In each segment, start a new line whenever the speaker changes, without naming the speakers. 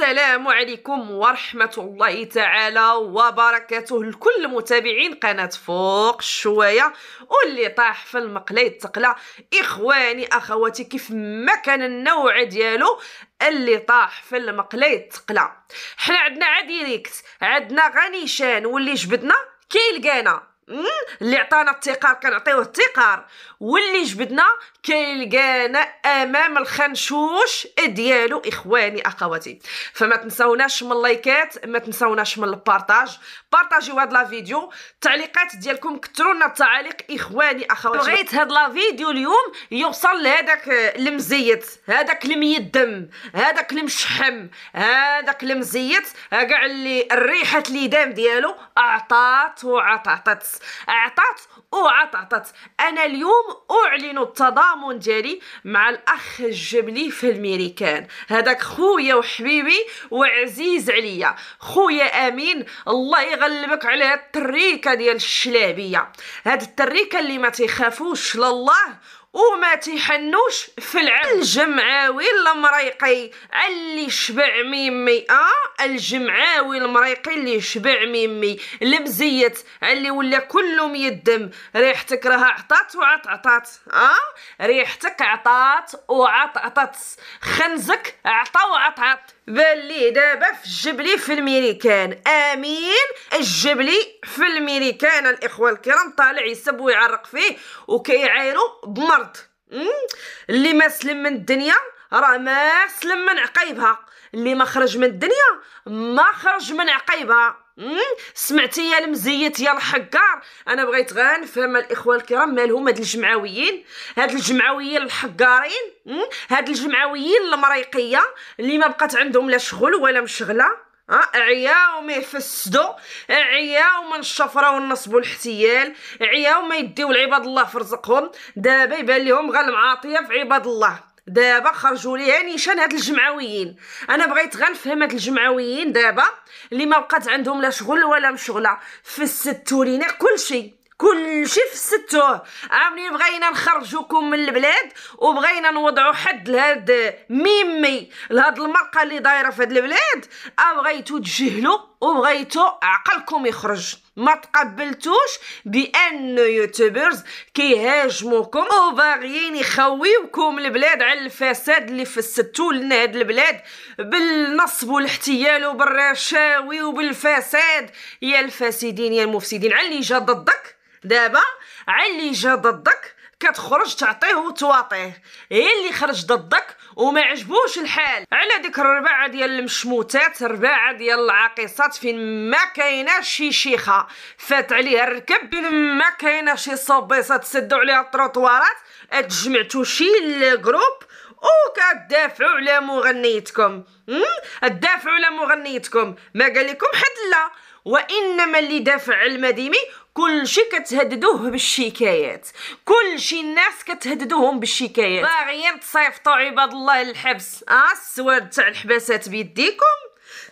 السلام عليكم ورحمة الله تعالى وبركاته لكل متابعين قناة فوق شوية واللي طاح في المقلة يتقلى إخواني أخواتي كيف ما كان النوع ديالو اللي طاح في المقلة يتقلى حنا عندنا عديريكت عندنا غنيشان واللي جبدنا كيلقانا اللي عطانا التقار كنعطيوه التقار واللي جبدنا كيلقانا امام الخنشوش ديالو اخواني اخواتي فما تنساوناش من اللايكات ما تنساوناش من البارطاج بارطاجيو هاد لا فيديو التعليقات ديالكم كثروا لنا التعاليق اخواني اخواتي بغيت هاد لا فيديو اليوم يوصل لهداك المزيت هذاك الميدم هذاك المشحم هذاك المزيت كاع اللي الريحه اللي دام ديالو عطات وعطات اعطت وعطعطت انا اليوم اعلن التضامن ديالي مع الاخ الجبلي في الميريكان هذاك خويا وحبيبي وعزيز عليا خويا امين الله يغلبك على التريكه ديال الشلابيه هاد التريكه اللي ما تيخافوش لله وما تيحنوش في العام الجمعاوي المريقي اللي شبع ميمي اه الجمعاوي المريقي اللي شبع ميمي المزيت اللي ولا كله ميدم ريحتك راها عطات وعط عطات اه ريحتك عطات وعط عطات خنزك عطا وعط عط دابا في الجبلي في الميريكان امين الجبلي في الميريكان الاخوه الكرام طالع يسب ويعرق فيه وكيعايروا بمر الارض اللي ما سلم من الدنيا راه ما سلم من عقيبها اللي ما خرج من الدنيا ما خرج من عقيبها سمعتي يا المزيت يا الحقار انا بغيت غير نفهم الاخوه الكرام مالهم هاد الجمعويين هاد الجمعويين الحقارين هاد الجمعويين المريقيه اللي ما بقات عندهم لا شغل ولا مشغله عياو ما يفسدو عياو ما نشفراو ونصبوا الاحتيال عياو ما يديو لعباد الله في رزقهم دابا يبان لهم غير المعاطيه في عباد الله دابا خرجوا يعني نيشان هاد الجمعويين انا بغيت غنفهم هاد الجمعويين دابا اللي ما بقات عندهم لا شغل ولا مشغله فسدتوا لينا كلشي كل شي في عاملين بغينا نخرجوكم من البلاد وبغينا نوضعوا حد لهاد ميمي لهاد المرقه اللي دايره في هاد البلاد ابغيتو تجهلوا وبغيتو عقلكم يخرج ما تقبلتوش بان يوتيوبرز كيهاجموكم وباغيين يخويوكم البلاد على الفساد اللي فسدتو لنا هاد البلاد بالنصب والاحتيال وبالرشاوي وبالفساد يا الفاسدين يا المفسدين على اللي جا ضدك دابا عين اللي جا ضدك كتخرج تعطيه وتواطيه هي اللي خرج ضدك وما عجبوش الحال على ديك الرباعه ديال المشموتات الرباعه ديال العقيصات فين ما كايناش شي شيخه فات عليها الركب فين ما كاينه شي صوبيصه تسدوا عليها الطروطوارات اتجمعتو شي الجروب وكتدافعوا على مغنيتكم تدافعوا على مغنيتكم ما قال لكم حد لا وانما اللي دافع المديمي كل شي كتهددوه بالشكايات كل شي الناس كتهددوهم بالشكايات باغيين تصيفطوا عباد الله للحبس اه السواد تاع الحباسات بيديكم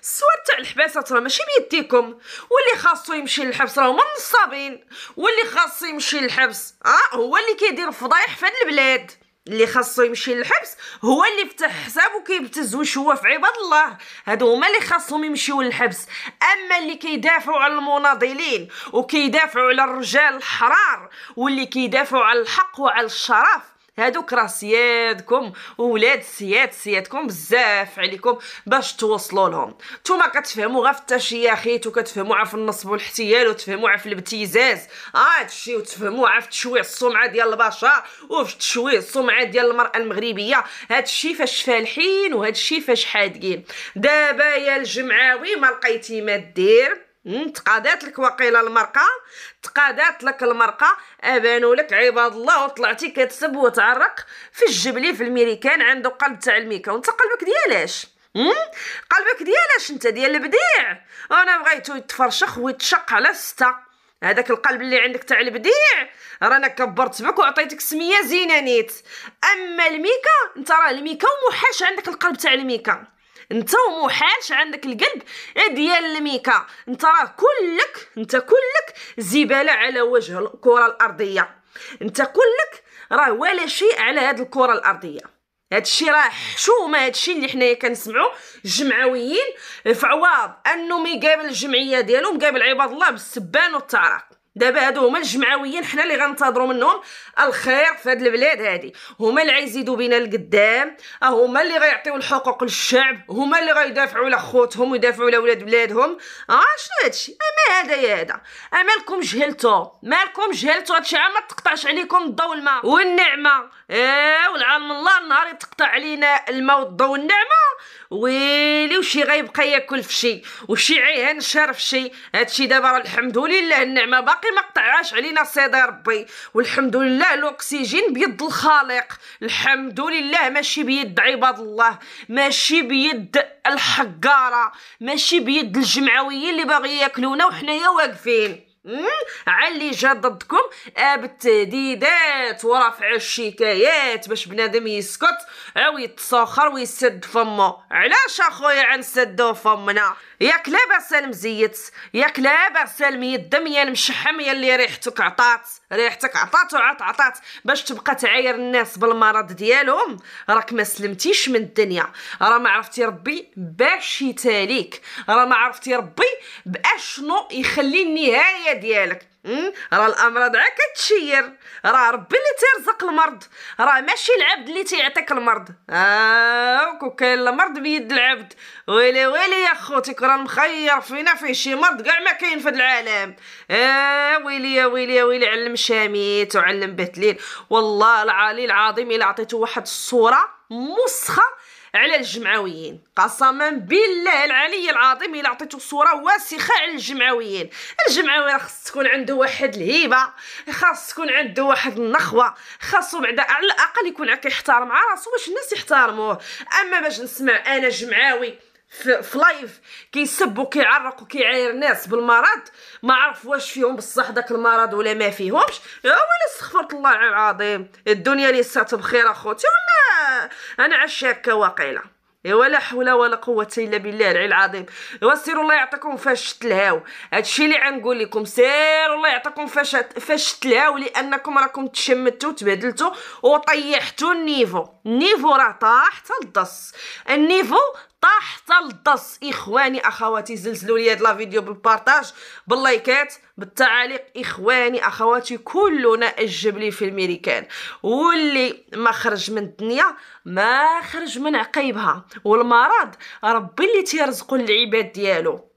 السواد تاع الحباسات راه ماشي بيديكم واللي خاصو يمشي للحبس راه هما النصابين واللي خاصو يمشي للحبس اه هو اللي كيدير فضايح في هاد البلاد اللي خاصو يمشي للحبس هو اللي فتح حسابو كيبتز واش هو في عباد الله هادو هما اللي خاصهم يمشيو للحبس اما اللي كيدافعوا على المناضلين وكيدافعوا على الرجال الحرار واللي كيدافعوا على الحق وعلى الشرف هادوك راه سيادكم وولاد سياد سيادكم بزاف عليكم باش توصلوا لهم نتوما كتفهموا غير في التشياخيت وكتفهموا في النصب والاحتيال وتفهموا في الابتزاز اه هادشي وتفهموا في تشويه السمعه ديال البشر وفي تشويه السمعه ديال المراه المغربيه هادشي فاش فالحين وهادشي فاش حادقين دابا يا الجمعاوي ما لقيتي ما دير تقادات لك وقيله المرقه تقادات لك المرقه ابانوا لك عباد الله وطلعتي كتسب وتعرق في الجبلي في الميريكان عنده قلب تاع الميكا وانت قلبك ديالاش قلبك ديالاش انت ديال البديع انا بغيتو يتفرشخ ويتشق على سته هذاك القلب اللي عندك تاع البديع رانا كبرت بك وعطيتك سميه زينانيت اما الميكا انت راه الميكا وموحاش عندك القلب تاع الميكا انت وموحالش عندك القلب ديال الميكا انت راه كلك انت كلك زباله على وجه الكره الارضيه انت كلك راه ولا شيء على هاد الكره الارضيه هادشي راه حشومه هادشي اللي حنايا كنسمعو الجمعويين في عواض انه مقابل الجمعيه ديالهم قابل عباد الله بالسبان والتعرق دابا هادو هما الجمعويين حنا اللي غنتظروا منهم الخير في هاد البلاد هادي هما اللي غيزيدوا بينا القدام اه هما اللي غيعطيو الحقوق للشعب هما اللي غيدافعوا على خوتهم ويدافعوا على ولاد بلادهم اه شنو هادشي اما هذا يا هذا امالكم جهلتو مالكم جهلتو هادشي ما تقطعش عليكم الضو والماء والنعمه ايه والعالم الله النهار يتقطع علينا الماء والضو والنعمه ويلي وشي غيبقى ياكل في شي وشي عيان شار في شي هادشي دابا الحمد لله النعمه باقي ما قطعاش علينا سيدي ربي والحمد لله الاكسجين بيد الخالق الحمد لله ماشي بيد عباد الله ماشي بيد الحقاره ماشي بيد الجمعويين اللي باغي ياكلونا وحنايا واقفين على جا ضدكم بالتهديدات ورفع الشكايات باش بنادم يسكت او يتسخر ويسد فمه علاش اخويا نسدو فمنا ياك لاباس المزيت ياك لاباس الميدم يا المشحم يا اللي ريحتك عطات ريحتك عطات وعط عطات باش تبقى تعاير الناس بالمرض ديالهم راك ما سلمتيش من الدنيا راه ما عرفتي ربي باش يتاليك راه ما عرفتي ربي باشنو يخلي النهايه الحياه ديالك راه الامراض عا كتشير راه ربي اللي تيرزق المرض راه ماشي العبد اللي تيعطيك المرض اه وكاين المرض بيد العبد ويلي ويلي يا خوتي راه مخير فينا فيه شي مرض كاع ما كاين في العالم اه ويلي يا ويلي يا ويلي علم شاميت وعلم بهتليل والله العلي العظيم الا عطيته واحد الصوره مسخه على الجمعويين قسما بالله العلي العظيم الا عطيتو صوره واسخه على الجمعويين الجمعوي راه خاص تكون عنده واحد الهيبه خاص تكون عنده واحد النخوه خاصو بعدا على الاقل يكون كيحترم راسو باش الناس يحترموه اما باش نسمع انا جمعاوي في, في لايف كيسب وكيعرق وكيعاير الناس بالمرض ما عرف واش فيهم بصح داك المرض ولا ما فيهمش يا ويلي استغفرت الله العظيم الدنيا سات بخير اخوتي ولا انا عشاكه واقيله إيه، ولا حول ولا قوة إلا بالله العلي العظيم إيه، وسيروا الله يعطيكم فاش تلهاو هادشي اللي غنقول لكم سيروا الله يعطيكم فاش فاش تلهاو لأنكم راكم تشمتوا وتبهدلتوا وطيحتوا النيفو النيفو راه طاح حتى الدص النيفو طاح الدص اخواني اخواتي زلزلوا لي هاد لا فيديو بالبارطاج باللايكات بالتعاليق اخواني اخواتي كلنا اجب لي في الميريكان واللي ما خرج من الدنيا ما خرج من عقيبها والمرض ربي اللي تيرزقوا العباد ديالو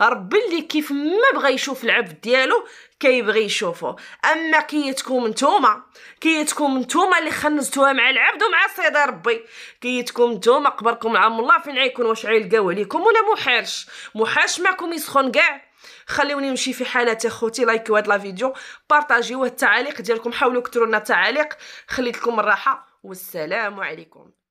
ربي اللي كيف ما بغى يشوف العبد ديالو كيبغي يشوفو اما كيتكم نتوما كيتكم نتوما اللي خنزتوها مع العبد ومع سيدي ربي كيتكم نتوما قبركم عام الله فين غيكون واش غيلقاو عليكم ولا محرش محالش معكم يسخن كاع خليوني نمشي في حالة اخوتي لايكيو هاد لا فيديو بارطاجيوه التعاليق ديالكم حاولوا كثروا لنا التعاليق خليت لكم الراحه والسلام عليكم